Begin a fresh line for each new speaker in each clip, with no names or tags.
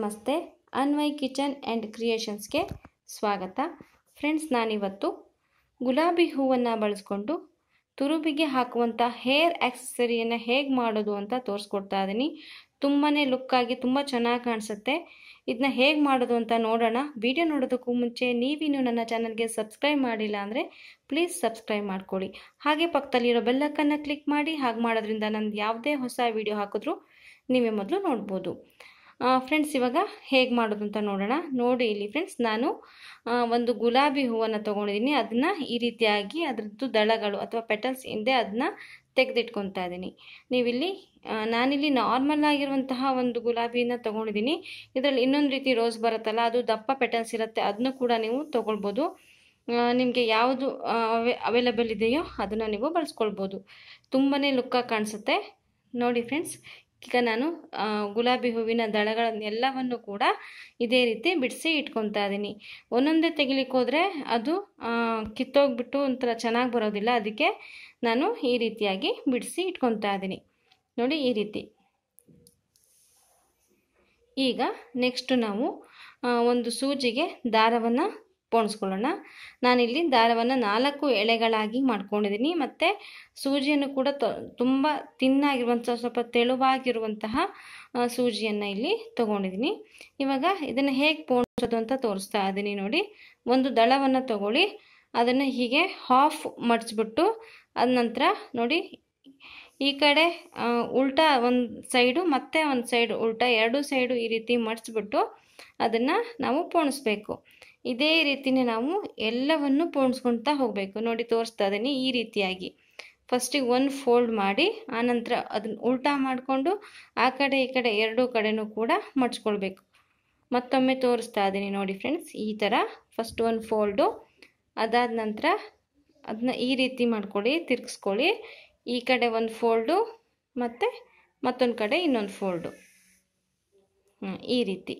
ನಮಸ್ತೆ ಅನ್ವಯ್ kitchen and ಕ್ರಿಯೇಷನ್ಸ್ಗೆ ಸ್ವಾಗತ friends ನಾನಿವತ್ತು ಗುಲಾಬಿ ಹೂವನ್ನು ಬಳಸ್ಕೊಂಡು ತುರುಬಿಗೆ ಹಾಕುವಂಥ ಹೇರ್ ಆ್ಯಕ್ಸಸರಿಯನ್ನು ಹೇಗೆ ಮಾಡೋದು ಅಂತ ತೋರಿಸ್ಕೊಡ್ತಾ ಇದ್ದೀನಿ ತುಂಬಾ ಲುಕ್ಕಾಗಿ ತುಂಬ ಚೆನ್ನಾಗಿ ಕಾಣಿಸುತ್ತೆ ಇದನ್ನ ಹೇಗೆ ಮಾಡೋದು ಅಂತ ನೋಡೋಣ ವಿಡಿಯೋ ನೋಡೋದಕ್ಕೂ ಮುಂಚೆ ನೀವಿನ್ನೂ ನನ್ನ ಚಾನಲ್ಗೆ ಸಬ್ಸ್ಕ್ರೈಬ್ ಮಾಡಿಲ್ಲ ಅಂದರೆ ಪ್ಲೀಸ್ ಸಬ್ಸ್ಕ್ರೈಬ್ ಮಾಡ್ಕೊಳ್ಳಿ ಹಾಗೆ ಪಕ್ಕದಲ್ಲಿರೋ ಬೆಲ್ಲಕ್ಕನ್ನು ಕ್ಲಿಕ್ ಮಾಡಿ ಹಾಗೆ ಮಾಡೋದ್ರಿಂದ ನಂದು ಯಾವುದೇ ಹೊಸ ವಿಡಿಯೋ ಹಾಕಿದ್ರೂ ನೀವೇ ಮೊದಲು ನೋಡ್ಬೋದು ಫ್ರೆಂಡ್ಸ್ ಇವಾಗ ಹೇಗೆ ಮಾಡೋದು ಅಂತ ನೋಡೋಣ ನೋಡಿ ಇಲ್ಲಿ ಫ್ರೆಂಡ್ಸ್ ನಾನು ಒಂದು ಗುಲಾಬಿ ಹೂವನ್ನು ತೊಗೊಂಡಿದ್ದೀನಿ ಅದನ್ನು ಈ ರೀತಿಯಾಗಿ ಅದರದ್ದು ದಳಗಳು ಅಥವಾ ಪೆಟಲ್ಸ್ ಹಿಂದೆ ಅದನ್ನ ತೆಗೆದಿಟ್ಕೊತಾ ಇದ್ದೀನಿ ನೀವಿಲ್ಲಿ ನಾನಿಲ್ಲಿ ನಾರ್ಮಲ್ ಆಗಿರುವಂತಹ ಒಂದು ಗುಲಾಬಿನ ತೊಗೊಂಡಿದ್ದೀನಿ ಇದರಲ್ಲಿ ಇನ್ನೊಂದು ರೀತಿ ರೋಸ್ ಬರುತ್ತಲ್ಲ ಅದು ದಪ್ಪ ಪೆಟಲ್ಸ್ ಇರುತ್ತೆ ಅದನ್ನು ಕೂಡ ನೀವು ತೊಗೊಳ್ಬೋದು ನಿಮಗೆ ಯಾವುದು ಅವೈಲಬಲ್ ಇದೆಯೋ ಅದನ್ನು ನೀವು ಬಳಸ್ಕೊಳ್ಬೋದು ತುಂಬಾ ಲುಕ್ಕಾಗಿ ಕಾಣಿಸುತ್ತೆ ನೋಡಿ ಫ್ರೆಂಡ್ಸ್ ಈಗ ನಾನು ಗುಲಾಬಿ ಹೂವಿನ ದಳಗಳನ್ನೆಲ್ಲವನ್ನು ಕೂಡ ಇದೇ ರೀತಿ ಬಿಡಿಸಿ ಇಟ್ಕೊತಾ ಇದ್ದೀನಿ ಒಂದೊಂದೇ ಹೋದರೆ ಅದು ಕಿತ್ತೋಗ್ಬಿಟ್ಟು ಒಂಥರ ಚೆನ್ನಾಗಿ ಬರೋದಿಲ್ಲ ಅದಕ್ಕೆ ನಾನು ಈ ರೀತಿಯಾಗಿ ಬಿಡಿಸಿ ಇಟ್ಕೊತಾ ಇದ್ದೀನಿ ನೋಡಿ ಈ ರೀತಿ ಈಗ ನೆಕ್ಸ್ಟ್ ನಾವು ಒಂದು ಸೂಜಿಗೆ ದಾರವನ್ನು ಪೋಣಿಸ್ಕೊಳ್ಳೋಣ ನಾನಿಲ್ಲಿ ದಾರವನ್ನು ನಾಲ್ಕು ಎಳೆಗಳಾಗಿ ಮಾಡ್ಕೊಂಡಿದ್ದೀನಿ ಮತ್ತು ಸೂಜಿಯನ್ನು ಕೂಡ ತುಂಬ ತಿನ್ನಾಗಿರುವಂಥ ಸ್ವಲ್ಪ ತೆಳುವಾಗಿರುವಂತಹ ಸೂಜಿಯನ್ನು ಇಲ್ಲಿ ತೊಗೊಂಡಿದ್ದೀನಿ ಇವಾಗ ಇದನ್ನು ಹೇಗೆ ಪೋಣಿಸೋದು ಅಂತ ತೋರಿಸ್ತಾ ಇದ್ದೀನಿ ನೋಡಿ ಒಂದು ದಳವನ್ನು ತಗೊಳ್ಳಿ ಅದನ್ನು ಹೀಗೆ ಹಾಫ್ ಮಡಿಸ್ಬಿಟ್ಟು ಅದ ನಂತರ ನೋಡಿ ಈ ಕಡೆ ಉಲ್ಟಾ ಒಂದು ಸೈಡು ಮತ್ತೆ ಒಂದು ಸೈಡು ಉಲ್ಟ ಎರಡು ಸೈಡು ಈ ರೀತಿ ಮಡಿಸ್ಬಿಟ್ಟು ಅದನ್ನು ನಾವು ಪೋಣಿಸ್ಬೇಕು ಇದೇ ರೀತಿನೇ ನಾವು ಎಲ್ಲವನ್ನು ಪೋಣಿಸ್ಕೊಳ್ತಾ ಹೋಗಬೇಕು ನೋಡಿ ತೋರಿಸ್ತಾ ಇದ್ದೀನಿ ಈ ರೀತಿಯಾಗಿ ಫಸ್ಟಿಗೆ ಒಂದು ಫೋಲ್ಡ್ ಮಾಡಿ ಆನಂತರ ಅದನ್ನ ಉಲ್ಟಾ ಮಾಡಿಕೊಂಡು ಆ ಕಡೆ ಈ ಕಡೆ ಎರಡೂ ಕಡೆನೂ ಕೂಡ ಮಡ್ಚ್ಕೊಳ್ಬೇಕು ಮತ್ತೊಮ್ಮೆ ತೋರಿಸ್ತಾ ಇದ್ದೀನಿ ನೋಡಿ ಫ್ರೆಂಡ್ಸ್ ಈ ಥರ ಫಸ್ಟ್ ಒಂದು ಫೋಲ್ಡು ಅದಾದ ನಂತರ ಅದನ್ನ ಈ ರೀತಿ ಮಾಡ್ಕೊಳ್ಳಿ ತಿರ್ಗಿಸ್ಕೊಳ್ಳಿ ಈ ಕಡೆ ಒಂದು ಫೋಲ್ಡು ಮತ್ತು ಮತ್ತೊಂದು ಕಡೆ ಇನ್ನೊಂದು ಫೋಲ್ಡು ಈ ರೀತಿ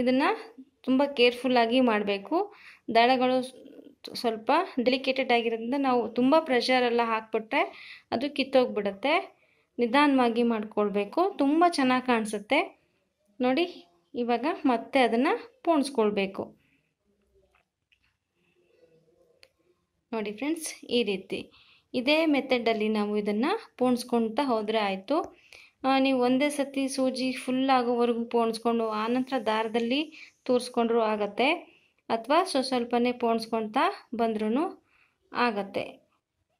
ಇದನ್ನು ತುಂಬ ಕೇರ್ಫುಲ್ಲಾಗಿ ಮಾಡಬೇಕು ದಳಗಳು ಸ್ವಲ್ಪ ಡೆಲಿಕೇಟೆಡ್ ಆಗಿರೋದ್ರಿಂದ ನಾವು ತುಂಬ ಪ್ರೆಷರೆಲ್ಲ ಹಾಕ್ಬಿಟ್ರೆ ಅದು ಕಿತ್ತೋಗ್ಬಿಡುತ್ತೆ ನಿಧಾನವಾಗಿ ಮಾಡಿಕೊಳ್ಬೇಕು ತುಂಬ ಚೆನ್ನಾಗಿ ಕಾಣಿಸುತ್ತೆ ನೋಡಿ ಇವಾಗ ಮತ್ತೆ ಅದನ್ನು ಪೋಣಿಸ್ಕೊಳ್ಬೇಕು ನೋಡಿ ಫ್ರೆಂಡ್ಸ್ ಈ ರೀತಿ ಇದೇ ಮೆಥಡಲ್ಲಿ ನಾವು ಇದನ್ನು ಪೋಣಿಸ್ಕೊಳ್ತಾ ಹೋದರೆ ಆಯಿತು ನೀವು ಒಂದೇ ಸತಿ ಸೂಜಿ ಫುಲ್ ಆಗೋವರೆಗೂ ಪೋಣಿಸ್ಕೊಂಡು ಆನಂತರ ದಾರದಲ್ಲಿ ತೋರಿಸ್ಕೊಂಡ್ರೂ ಆಗತ್ತೆ ಅಥವಾ ಸ್ವಸ್ವಲ್ಪನೇ ಪೋಣಿಸ್ಕೊಳ್ತಾ ಬಂದ್ರೂ ಆಗತ್ತೆ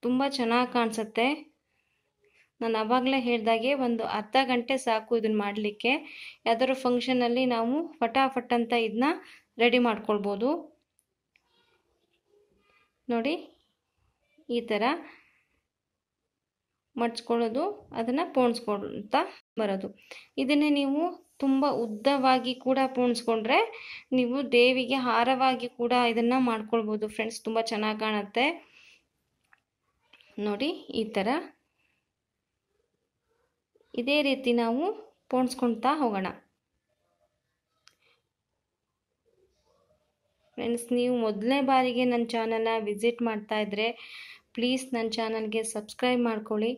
ತುಂಬ ಚೆನ್ನಾಗಿ ಕಾಣಿಸುತ್ತೆ ನಾನು ಆವಾಗಲೇ ಹೇಳಿದಾಗೆ ಒಂದು ಅರ್ಧ ಗಂಟೆ ಸಾಕು ಇದನ್ನು ಮಾಡಲಿಕ್ಕೆ ಯಾವ್ದಾದ್ರು ಫಂಕ್ಷನಲ್ಲಿ ನಾವು ಫಟಾಫಟ್ ಅಂತ ಇದನ್ನ ರೆಡಿ ಮಾಡ್ಕೊಳ್ಬೋದು ನೋಡಿ ಈ ಥರ ಮಡ್ಚ್ಕೊಳ್ಳೋದು ಅದನ್ನ ಪೋಣಿಸ್ಕೊಳ್ತಾ ಬರೋದು ಇದನ್ನೇ ನೀವು ತುಂಬ ಉದ್ದವಾಗಿ ಕೂಡ ಪೋಣಿಸ್ಕೊಂಡ್ರೆ ನೀವು ದೇವಿಗೆ ಹಾರವಾಗಿ ಕೂಡ ಇದನ್ನ ಮಾಡ್ಕೊಳ್ಬೋದು ಫ್ರೆಂಡ್ಸ್ ತುಂಬಾ ಚೆನ್ನಾಗಿ ಕಾಣುತ್ತೆ ನೋಡಿ ಈ ಥರ ಇದೇ ರೀತಿ ನಾವು ಪೋಣಿಸ್ಕೊಳ್ತಾ ಹೋಗೋಣ ಫ್ರೆಂಡ್ಸ್ ನೀವು ಮೊದಲನೇ ಬಾರಿಗೆ ನನ್ನ ಚಾನಲ್ನ ವಿಸಿಟ್ ಮಾಡ್ತಾ ಇದ್ರೆ ಪ್ಲೀಸ್ ನನ್ನ ಚಾನಲ್ಗೆ ಸಬ್ಸ್ಕ್ರೈಬ್ ಮಾಡ್ಕೊಳ್ಳಿ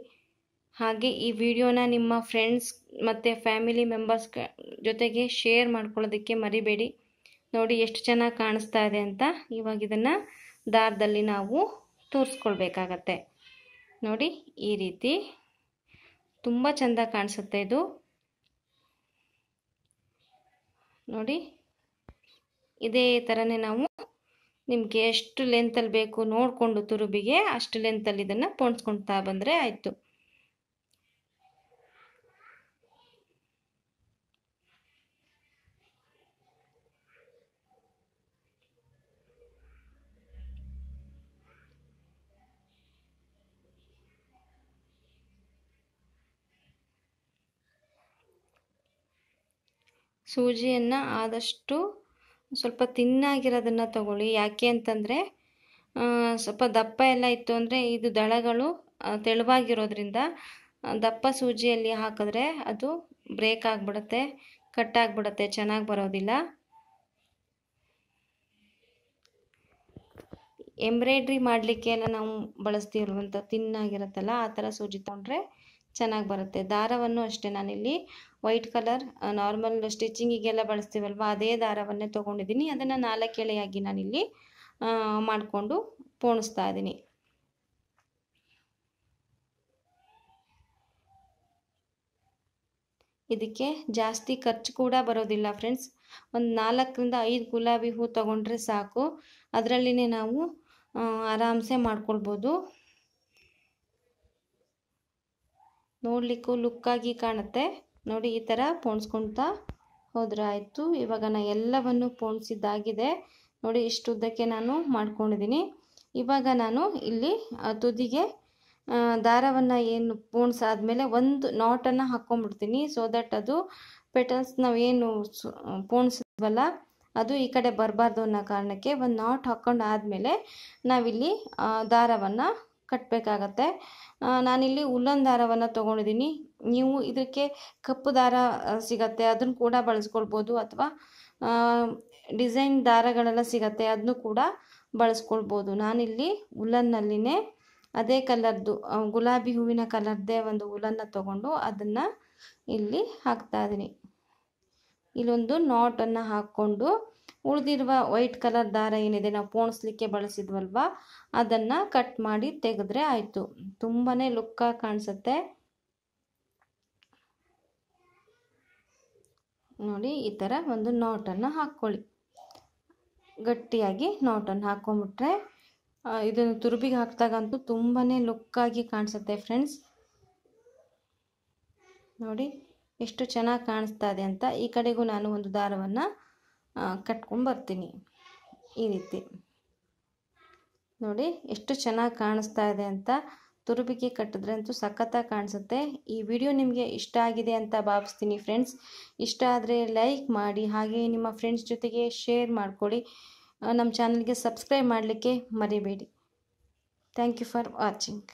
ಹಾಗೆ ಈ ವಿಡಿಯೋನ ನಿಮ್ಮ ಫ್ರೆಂಡ್ಸ್ ಮತ್ತು ಫ್ಯಾಮಿಲಿ ಮೆಂಬರ್ಸ್ ಜೊತೆಗೆ ಶೇರ್ ಮಾಡ್ಕೊಳ್ಳೋದಕ್ಕೆ ಮರಿಬೇಡಿ ನೋಡಿ ಎಷ್ಟು ಚೆನ್ನಾಗಿ ಕಾಣಿಸ್ತಾ ಇದೆ ಅಂತ ಇವಾಗ ಇದನ್ನು ದಾರದಲ್ಲಿ ನಾವು ತೋರಿಸ್ಕೊಳ್ಬೇಕಾಗತ್ತೆ ನೋಡಿ ಈ ರೀತಿ ತುಂಬ ಚೆಂದ ಕಾಣಿಸುತ್ತೆ ಇದು ನೋಡಿ ಇದೇ ಥರನೇ ನಾವು ನಿಮಗೆ ಎಷ್ಟು ಲೆಂತಲ್ಲಿ ಬೇಕು ನೋಡಿಕೊಂಡು ತುರುಬಿಗೆ ಅಷ್ಟು ಲೆಂತಲ್ಲಿ ಇದನ್ನು ಪೋಣಿಸ್ಕೊಳ್ತಾ ಬಂದರೆ ಆಯಿತು ಸೂಜಿಯನ್ನು ಆದಷ್ಟು ಸ್ವಲ್ಪ ತಿನ್ನಾಗಿರೋದನ್ನು ತಗೊಳ್ಳಿ ಯಾಕೆ ಅಂತಂದರೆ ಸ್ವಲ್ಪ ದಪ್ಪ ಎಲ್ಲ ಇತ್ತು ಅಂದರೆ ಇದು ದಳಗಳು ತೆಳುವಾಗಿರೋದ್ರಿಂದ ದಪ್ಪ ಸೂಜಿಯಲ್ಲಿ ಹಾಕಿದ್ರೆ ಅದು ಬ್ರೇಕ್ ಆಗಿಬಿಡುತ್ತೆ ಕಟ್ ಆಗಿಬಿಡುತ್ತೆ ಚೆನ್ನಾಗಿ ಬರೋದಿಲ್ಲ ಎಂಬ್ರಾಯ್ಡ್ರಿ ಮಾಡಲಿಕ್ಕೆ ಎಲ್ಲ ನಾವು ಬಳಸ್ತಿರುವಂಥ ತಿನ್ನಾಗಿರುತ್ತಲ್ಲ ಆ ಥರ ಸೂಜಿ ತೊಗೊಂಡ್ರೆ ಚೆನ್ನಾಗಿ ಬರುತ್ತೆ ದಾರವನ್ನು ಅಷ್ಟೇ ನಾನಿಲ್ಲಿ ವೈಟ್ ಕಲರ್ ನಾರ್ಮಲ್ ಸ್ಟಿಚಿಂಗಿಗೆಲ್ಲ ಬಳಸ್ತೀವಲ್ವ ಅದೇ ದಾರವನ್ನೇ ತೊಗೊಂಡಿದ್ದೀನಿ ಅದನ್ನು ನಾಲ್ಕು ಎಳೆಯಾಗಿ ನಾನಿಲ್ಲಿ ಮಾಡಿಕೊಂಡು ಪೋಣಿಸ್ತಾ ಇದ್ದೀನಿ ಇದಕ್ಕೆ ಜಾಸ್ತಿ ಖರ್ಚು ಕೂಡ ಬರೋದಿಲ್ಲ ಫ್ರೆಂಡ್ಸ್ ಒಂದು ನಾಲ್ಕರಿಂದ ಐದು ಗುಲಾಬಿ ಹೂ ತೊಗೊಂಡ್ರೆ ಸಾಕು ಅದರಲ್ಲಿನೇ ನಾವು ಆರಾಮ್ಸೆ ಮಾಡ್ಕೊಳ್ಬೋದು ನೋಡಲಿಕ್ಕೂ ಲುಕ್ಕಾಗಿ ಕಾಣುತ್ತೆ ನೋಡಿ ಈ ಥರ ಪೋಣಿಸ್ಕೊಳ್ತಾ ಹೋದರೆ ಆಯಿತು ಇವಾಗ ನಾನು ಎಲ್ಲವನ್ನು ಪೋಣಿಸಿದ್ದಾಗಿದೆ ನೋಡಿ ಇಷ್ಟು ಉದ್ದಕ್ಕೆ ನಾನು ಮಾಡ್ಕೊಂಡಿದ್ದೀನಿ ಇವಾಗ ನಾನು ಇಲ್ಲಿ ತುದಿಗೆ ದಾರವನ್ನು ಏನು ಪೋಣಿಸಾದ್ಮೇಲೆ ಒಂದು ನಾಟನ್ನು ಹಾಕ್ಕೊಂಡ್ಬಿಡ್ತೀನಿ ಸೊ ದಟ್ ಅದು ಪೆಟಲ್ಸ್ ನಾವು ಏನು ಪೋಣಿಸಿದ್ವಲ್ಲ ಅದು ಈ ಕಡೆ ಬರಬಾರ್ದು ಅನ್ನೋ ಕಾರಣಕ್ಕೆ ಒಂದು ನಾಟ್ ಹಾಕ್ಕೊಂಡು ಆದಮೇಲೆ ನಾವಿಲ್ಲಿ ದಾರವನ್ನು ಕಟ್ಟಬೇಕಾಗತ್ತೆ ನಾನಿಲ್ಲಿ ಉಲ್ಲನ್ ದಾರವನ್ನು ತೊಗೊಂಡಿದ್ದೀನಿ ನೀವು ಇದಕ್ಕೆ ಕಪ್ಪು ದಾರ ಸಿಗತ್ತೆ ಅದನ್ನು ಕೂಡ ಬಳಸ್ಕೊಳ್ಬೋದು ಅಥವಾ ಡಿಸೈನ್ ದಾರಗಳೆಲ್ಲ ಸಿಗತ್ತೆ ಅದನ್ನು ಕೂಡ ಬಳಸ್ಕೊಳ್ಬೋದು ನಾನಿಲ್ಲಿ ಉಲ್ಲನ್ನಲ್ಲಿನೇ ಅದೇ ಕಲರ್ದು ಗುಲಾಬಿ ಹೂವಿನ ಕಲರ್ದೇ ಒಂದು ಉಲನ್ನ ತಗೊಂಡು ಅದನ್ನು ಇಲ್ಲಿ ಹಾಕ್ತಾ ಇದ್ದೀನಿ ಇಲ್ಲೊಂದು ನಾಟನ್ನು ಹಾಕ್ಕೊಂಡು ಉಳಿದಿರುವ ವೈಟ್ ಕಲರ್ ದಾರ ಏನಿದೆ ನಾವು ಪೋಣಿಸ್ಲಿಕ್ಕೆ ಬಳಸಿದ್ವಲ್ವಾ ಅದನ್ನು ಕಟ್ ಮಾಡಿ ತೆಗೆದ್ರೆ ಆಯಿತು ತುಂಬಾ ಲುಕ್ಕಾಗಿ ಕಾಣಿಸುತ್ತೆ ನೋಡಿ ಈ ಥರ ಒಂದು ನಾಟನ್ನು ಹಾಕ್ಕೊಳ್ಳಿ ಗಟ್ಟಿಯಾಗಿ ನಾಟನ್ನು ಹಾಕ್ಕೊಂಬಿಟ್ರೆ ಇದನ್ನು ತುರುಬಿಗೆ ಹಾಕಿದಾಗಂತೂ ತುಂಬಾ ಲುಕ್ಕಾಗಿ ಕಾಣಿಸುತ್ತೆ ಫ್ರೆಂಡ್ಸ್ ನೋಡಿ ಎಷ್ಟು ಚೆನ್ನಾಗಿ ಕಾಣಿಸ್ತಾ ಇದೆ ಅಂತ ಈ ಕಡೆಗೂ ನಾನು ಒಂದು ದಾರವನ್ನು ಬರ್ತೀನಿ ಈ ರೀತಿ ನೋಡಿ ಎಷ್ಟು ಚೆನ್ನಾಗಿ ಕಾಣಿಸ್ತಾ ಇದೆ ಅಂತ ತುರುಬಿಗೆ ಕಟ್ಟಿದ್ರೆ ಅಂತೂ ಸಖತ್ತಾಗಿ ಕಾಣಿಸುತ್ತೆ ಈ ವಿಡಿಯೋ ನಿಮಗೆ ಇಷ್ಟ ಆಗಿದೆ ಅಂತ ಭಾವಿಸ್ತೀನಿ ಫ್ರೆಂಡ್ಸ್ ಇಷ್ಟ ಆದರೆ ಲೈಕ್ ಮಾಡಿ ಹಾಗೆ ನಿಮ್ಮ ಫ್ರೆಂಡ್ಸ್ ಜೊತೆಗೆ ಶೇರ್ ಮಾಡಿಕೊಳ್ಳಿ ನಮ್ಮ ಚಾನಲ್ಗೆ ಸಬ್ಸ್ಕ್ರೈಬ್ ಮಾಡಲಿಕ್ಕೆ ಮರಿಬೇಡಿ ಥ್ಯಾಂಕ್ ಯು ಫಾರ್ ವಾಚಿಂಗ್